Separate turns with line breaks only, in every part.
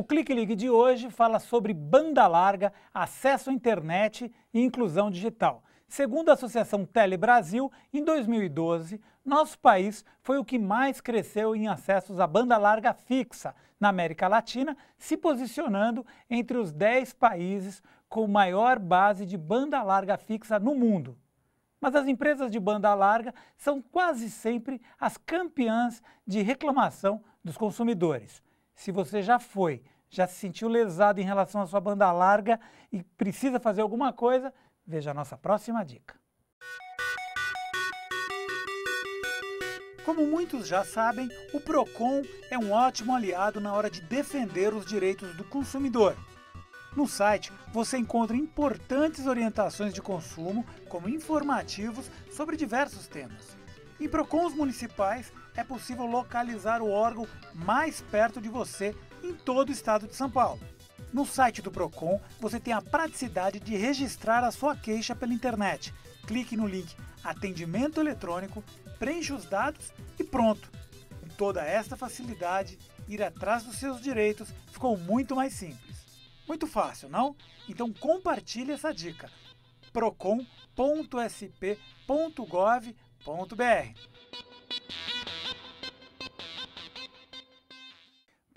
O Clique Ligue de hoje fala sobre banda larga, acesso à internet e inclusão digital. Segundo a Associação Tele Brasil, em 2012, nosso país foi o que mais cresceu em acessos à banda larga fixa na América Latina, se posicionando entre os 10 países com maior base de banda larga fixa no mundo. Mas as empresas de banda larga são quase sempre as campeãs de reclamação dos consumidores. Se você já foi já se sentiu lesado em relação à sua banda larga e precisa fazer alguma coisa, veja a nossa próxima dica. Como muitos já sabem, o Procon é um ótimo aliado na hora de defender os direitos do consumidor. No site você encontra importantes orientações de consumo, como informativos sobre diversos temas. Em Procons municipais é possível localizar o órgão mais perto de você em todo o estado de São Paulo. No site do Procon, você tem a praticidade de registrar a sua queixa pela internet. Clique no link Atendimento Eletrônico, preencha os dados e pronto. Com toda esta facilidade, ir atrás dos seus direitos ficou muito mais simples. Muito fácil, não? Então compartilhe essa dica. procon.sp.gov.br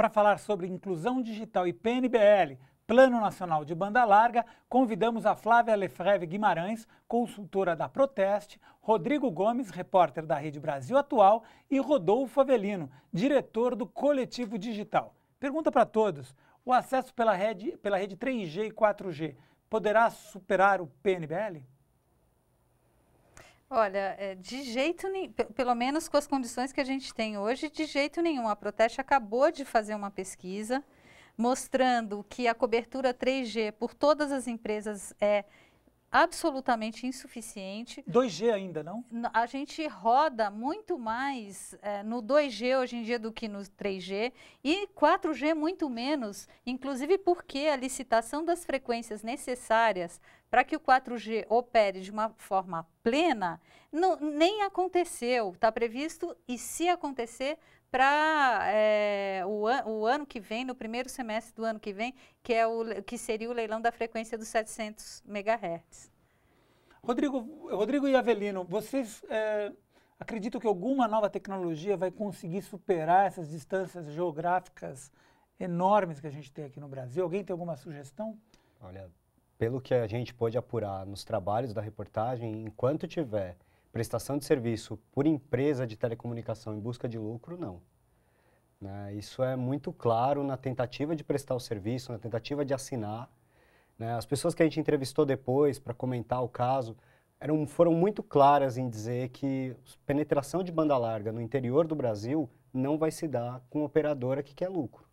Para falar sobre inclusão digital e PNBL, Plano Nacional de Banda Larga, convidamos a Flávia Lefreve Guimarães, consultora da Proteste, Rodrigo Gomes, repórter da Rede Brasil Atual, e Rodolfo Avelino, diretor do Coletivo Digital. Pergunta para todos: o acesso pela rede, pela rede 3G e 4G poderá superar o PNBL?
Olha, é, de jeito nenhum, pelo menos com as condições que a gente tem hoje, de jeito nenhum. A Proteste acabou de fazer uma pesquisa mostrando que a cobertura 3G por todas as empresas é absolutamente insuficiente.
2G ainda, não?
A gente roda muito mais é, no 2G hoje em dia do que no 3G e 4G muito menos, inclusive porque a licitação das frequências necessárias para que o 4G opere de uma forma plena não, nem aconteceu. Está previsto e, se acontecer, para é, eh, o, an o, ano que vem, no primeiro semestre do ano que vem, que, é o, que seria o leilão da frequência dos 700 MHz.
Rodrigo, Rodrigo e Avelino, vocês é, acreditam que alguma nova tecnologia vai conseguir superar essas distâncias geográficas enormes que a gente tem aqui no Brasil? Alguém tem alguma sugestão?
Olha, pelo que a gente pôde apurar nos trabalhos da reportagem, enquanto tiver prestação de serviço por empresa de telecomunicação em busca de lucro, não. Né? Isso é muito claro na tentativa de prestar o serviço, na tentativa de assinar. Né? As pessoas que a gente entrevistou depois para comentar o caso eram, foram muito claras em dizer que penetração de banda larga no interior do Brasil não vai se dar com operadora que quer é lucro.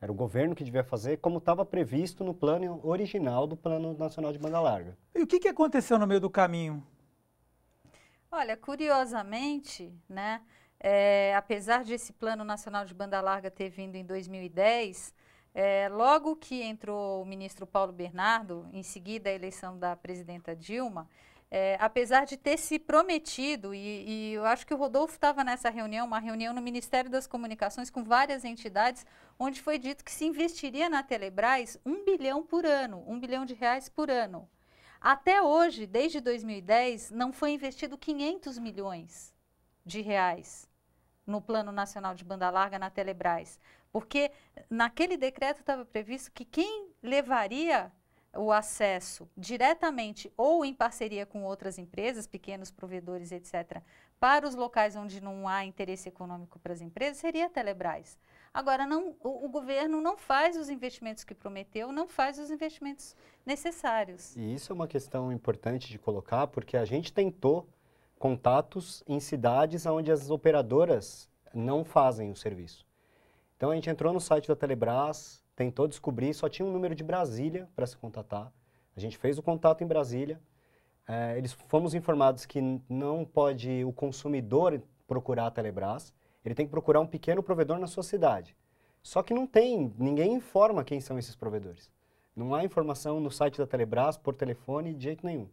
Era o governo que devia fazer, como estava previsto no plano original do Plano Nacional de Banda Larga. E o que, que aconteceu no meio do caminho?
Olha, curiosamente, né, é, apesar desse Plano Nacional de Banda Larga ter vindo em 2010, é, logo que entrou o ministro Paulo Bernardo, em seguida a eleição da presidenta Dilma, é, apesar de ter se prometido, e, e eu acho que o Rodolfo estava nessa reunião, uma reunião no Ministério das Comunicações com várias entidades, onde foi dito que se investiria na Telebrás um bilhão por ano, um bilhão de reais por ano. Até hoje, desde 2010, não foi investido 500 milhões de reais no Plano Nacional de Banda Larga na Telebrás, porque naquele decreto estava previsto que quem levaria o acesso diretamente ou em parceria com outras empresas, pequenos provedores, etc., para os locais onde não há interesse econômico para as empresas, seria a Telebrás. Agora, não, o, o, governo não faz os investimentos que prometeu, não faz os investimentos necessários.
E isso é uma questão importante de colocar, porque a gente tentou contatos em cidades onde as operadoras não fazem o serviço. Então, a gente entrou no site da Telebrás, tentou descobrir, só tinha um número de Brasília para se contatar. A gente fez o contato em Brasília. É, eles fomos informados que não pode o consumidor procurar a Telebrás, ele tem que procurar um pequeno provedor na sua cidade. Só que não tem, ninguém informa quem são esses provedores. Não há informação no site da Telebrás, por telefone, de jeito nenhum.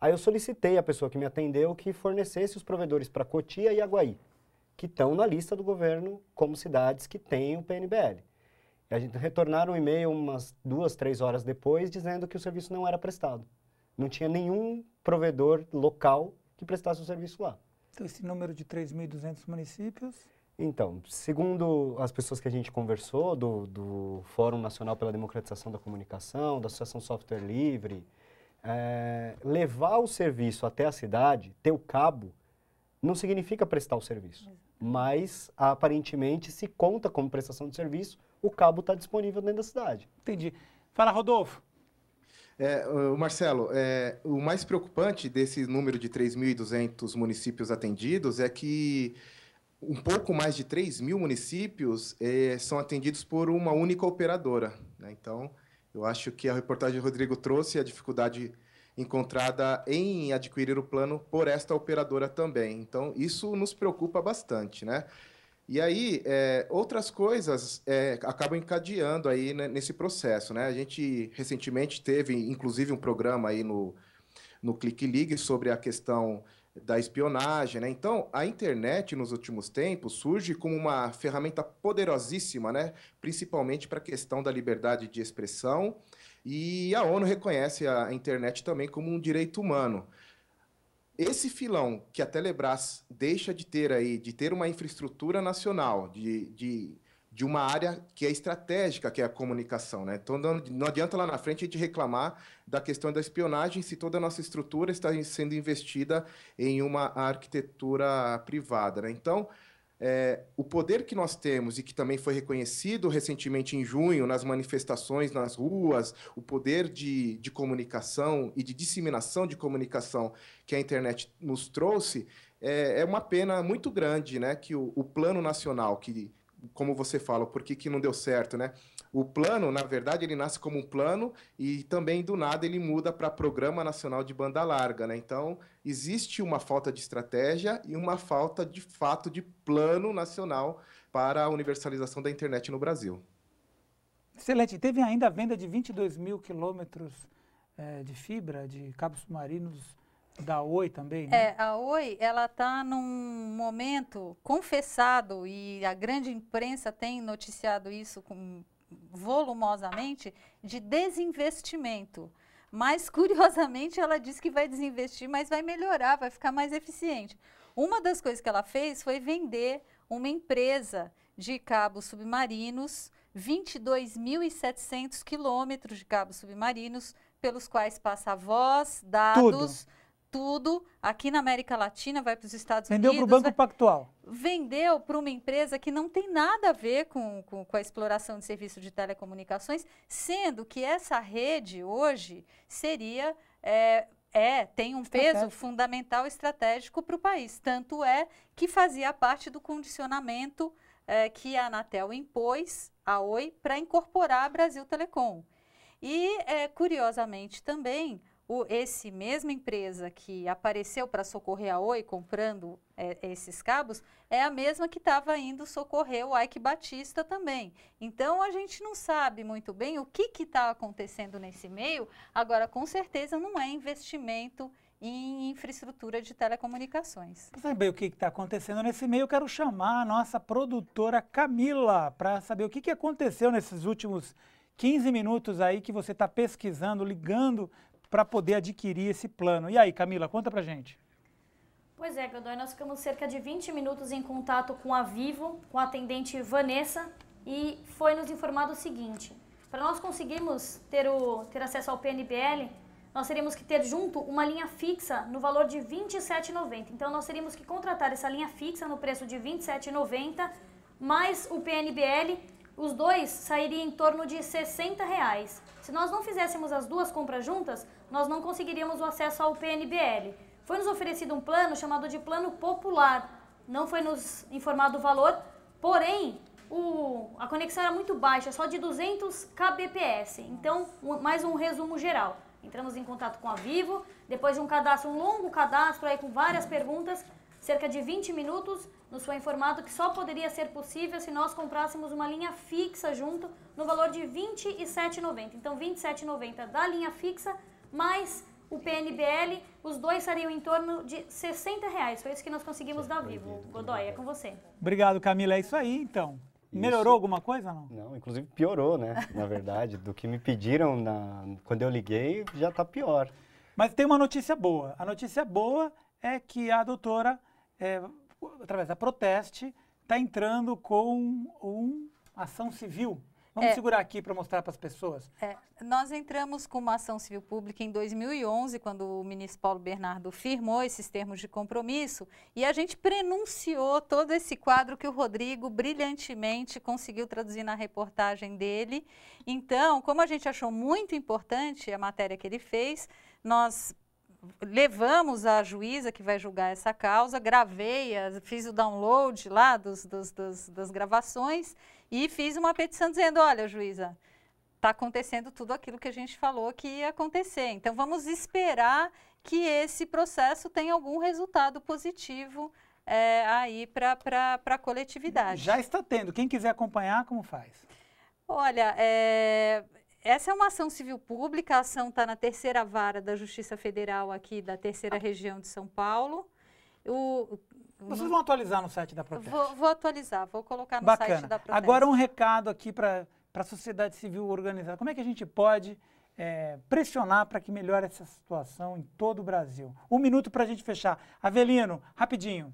Aí eu solicitei à pessoa que me atendeu que fornecesse os provedores para Cotia e Aguaí, que estão na lista do governo como cidades que têm o PNBL. E a gente retornaram um e-mail umas duas, três horas depois dizendo que o serviço não era prestado. Não tinha nenhum provedor local que prestasse o serviço lá. Então, esse número de 3.200 municípios. Então, segundo as pessoas que a gente conversou, do, do Fórum Nacional pela Democratização da Comunicação, da Associação Software Livre, é, levar o serviço até a cidade, ter o cabo, não significa prestar o serviço. Mas, aparentemente, se conta como prestação de serviço, o cabo está disponível dentro da cidade. Entendi. Fala, Rodolfo.
É, Marcelo, é, o mais preocupante desse número de 3.200 municípios atendidos é que um pouco mais de 3 mil municípios é, são atendidos por uma única operadora. Né? Então, eu acho que a reportagem do Rodrigo trouxe a dificuldade encontrada em adquirir o plano por esta operadora também. Então, isso nos preocupa bastante, né? E aí, é, outras coisas é, acabam encadeando aí né, nesse processo, né? A gente recentemente teve, inclusive, um programa aí no, no Clique League sobre a questão da espionagem, né? Então, a internet, nos últimos tempos, surge como uma ferramenta poderosíssima, né? Principalmente para a questão da liberdade de expressão. E a ONU reconhece a internet também como um direito humano esse filão que a Telebrás deixa de ter aí, de ter uma infraestrutura nacional, de, de, de uma área que é estratégica, que é a comunicação. Né? Então, não, adianta lá na frente a gente reclamar da questão da espionagem se toda a nossa estrutura está sendo investida em uma arquitetura privada. Né? Então, é, o poder que nós temos e que também foi reconhecido recentemente em junho nas manifestações nas ruas, o poder de, de comunicação e de disseminação de comunicação que a internet nos trouxe, é, é uma pena muito grande né, que o, o plano nacional, que, como você fala, por que, que não deu certo, né? O plano, na verdade, ele nasce como um plano e também do nada ele muda para Programa Nacional de Banda Larga, né? Então, existe uma falta de estratégia e uma falta de fato de plano nacional para a universalização da internet no Brasil.
Excelente. Teve ainda a venda de 22 mil quilômetros é, de fibra, de cabos submarinos da Oi também, né? É,
a Oi, ela está num momento confessado e a grande imprensa tem noticiado isso com volumosamente de desinvestimento. Mas, curiosamente, ela diz que vai desinvestir, mas vai melhorar, vai ficar mais eficiente. Uma das coisas que ela fez foi vender uma empresa de cabos submarinos, 22.700 quilômetros de cabos submarinos, pelos quais passa voz, dados, tudo, tudo aqui na América Latina, vai para os Estados Vendeu Unidos. Vendeu para o Banco vai... Pactual vendeu para uma empresa que não tem nada a ver com, com, com, a exploração de serviço de telecomunicações, sendo que essa rede hoje seria. É, é tem um peso fundamental estratégico para o país. Tanto é que fazia parte do condicionamento é, que a Anatel impôs à Oi para incorporar a Brasil Telecom. E, é, curiosamente também, o, esse mesma empresa que apareceu para socorrer a Oi comprando é, esses cabos é a mesma que estava indo socorrer o Ike Batista também. Então a gente não sabe muito bem o que está acontecendo nesse meio. Agora, com certeza, não é investimento em infraestrutura de telecomunicações. Para
saber o que está acontecendo nesse meio, eu quero chamar a nossa produtora Camila para saber o que, que aconteceu nesses últimos 15 minutos aí que você está pesquisando, ligando para poder adquirir esse plano. E aí, Camila, conta para gente.
Pois é, Godoy, nós ficamos cerca de 20 minutos em contato com a Vivo, com a atendente Vanessa, e foi nos informado o seguinte: para nós conseguirmos ter, o, ter acesso ao PNBL, nós teríamos que ter junto uma linha fixa no valor de R$ 27,90. Então, nós teríamos que contratar essa linha fixa no preço de R$ 27,90, mais o PNBL os dois sairia em torno de 60 reais. Se nós não fizéssemos as duas compras juntas, nós não conseguiríamos o acesso ao PNBL. Foi nos oferecido um plano chamado de Plano Popular. Não foi nos informado o valor, porém o, a conexão era muito baixa, só de 200 kbps. Então, um, mais um resumo geral. Entramos em contato com a Vivo, depois de um cadastro, um longo cadastro aí com várias perguntas, cerca de 20 minutos, nos foi informado que só poderia ser possível se nós comprássemos uma linha fixa junto no valor de R$ 27,90. Então, R$ 27,90 da linha fixa mais o PNBL, os dois estariam em torno de R$ reais. Foi isso que nós conseguimos é dar vivo. Godoy, é com você.
Obrigado,
Camila. É isso aí, então. Isso. Melhorou alguma coisa não? Não, inclusive piorou, né? na verdade, do que me pediram na... quando eu liguei, já está pior. Mas tem uma notícia boa. A notícia boa é que a doutora é, através da
proteste, está entrando com uma ação civil. Vamos é, segurar aqui para mostrar para as pessoas.
É, nós entramos com uma ação civil pública em 2011, quando o ministro Paulo Bernardo firmou esses termos de compromisso, e a gente prenunciou todo esse quadro que o Rodrigo brilhantemente conseguiu traduzir na reportagem dele. Então, como a gente achou muito importante a matéria que ele fez, nós levamos a juíza que vai julgar essa causa, gravei, fiz o download lá dos, dos, dos das gravações e fiz uma petição dizendo, olha, juíza, está acontecendo tudo aquilo que a gente falou que ia acontecer. Então, vamos esperar que esse processo tenha algum resultado positivo é, aí para a coletividade. Já está
tendo. Quem quiser acompanhar, como faz?
Olha, é, essa é uma ação civil pública, a ação está na terceira vara da Justiça Federal aqui da terceira ah. região de São Paulo. O, Vocês vão
atualizar no site da Proteste? Vou,
vou atualizar, vou colocar no Bacana. site da Bacana.
Agora um recado aqui para a sociedade civil organizada. Como é que a gente pode é, pressionar para que melhore essa situação em todo o Brasil? Um minuto para a gente fechar. Avelino, rapidinho.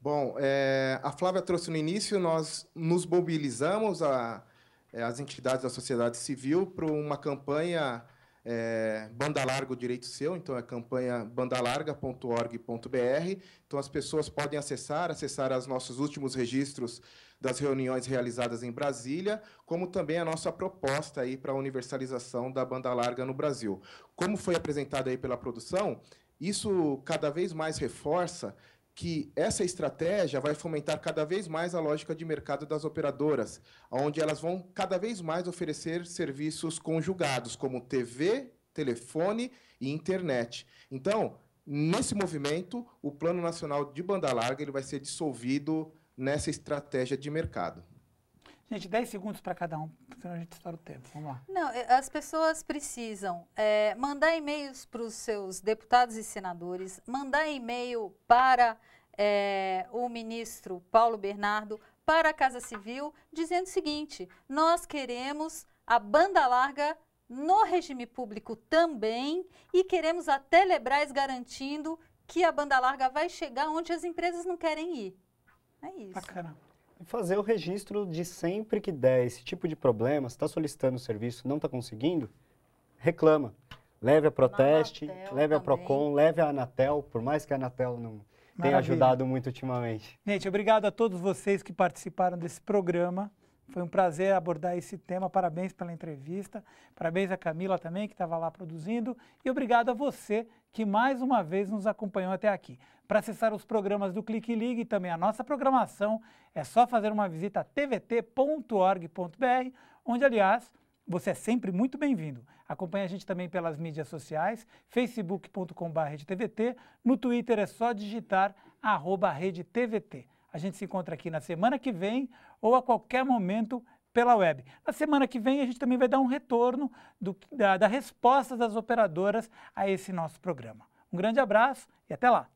Bom, é, a Flávia trouxe no início, nós nos mobilizamos a é, as entidades da sociedade civil para uma campanha é, Banda Larga o Direito Seu, então é campanha bandalarga.org.br. Então as pessoas podem acessar, acessar os nossos últimos registros das reuniões realizadas em Brasília, como também a nossa proposta aí para a universalização da banda larga no Brasil. Como foi apresentado aí pela produção, isso cada vez mais reforça que essa estratégia vai fomentar cada vez mais a lógica de mercado das operadoras, onde elas vão cada vez mais oferecer serviços conjugados, como TV, telefone e internet. Então, nesse movimento, o Plano Nacional de Banda Larga ele vai ser dissolvido nessa estratégia de mercado.
Gente, 10 segundos para cada um, senão a gente estoura o tempo. Vamos lá.
Não, é, as pessoas precisam é, mandar e-mails para os seus deputados e senadores, mandar e-mail para é, o ministro Paulo Bernardo, para a Casa Civil, dizendo o seguinte: nós queremos a banda larga no regime público também e queremos a Telebrás garantindo que a banda larga vai chegar onde as empresas não querem ir. É isso.
Bacana fazer o registro de sempre que der esse tipo de problema, está solicitando o serviço, não está conseguindo, reclama. Leve a Proteste, leve a Procon, leve a Anatel, por mais que a Anatel não Maravilha. tenha ajudado muito ultimamente.
Gente, obrigado a todos vocês que participaram desse programa. Foi um prazer abordar esse tema. Parabéns pela entrevista. Parabéns a Camila também, que estava lá produzindo. E obrigado a você que mais uma vez nos acompanhou até aqui. Para acessar os programas do Clique Ligue e também a nossa programação, é só fazer uma visita a tvt.org.br, onde, aliás, você é sempre muito bem-vindo. Acompanhe a gente também pelas mídias sociais, facebook.com.br, no Twitter é só digitar arroba A gente se encontra aqui na semana que vem, ou a qualquer momento pela web. Na semana que vem a gente também vai dar um retorno do, da, da resposta das operadoras a esse nosso programa. Um grande abraço e até lá!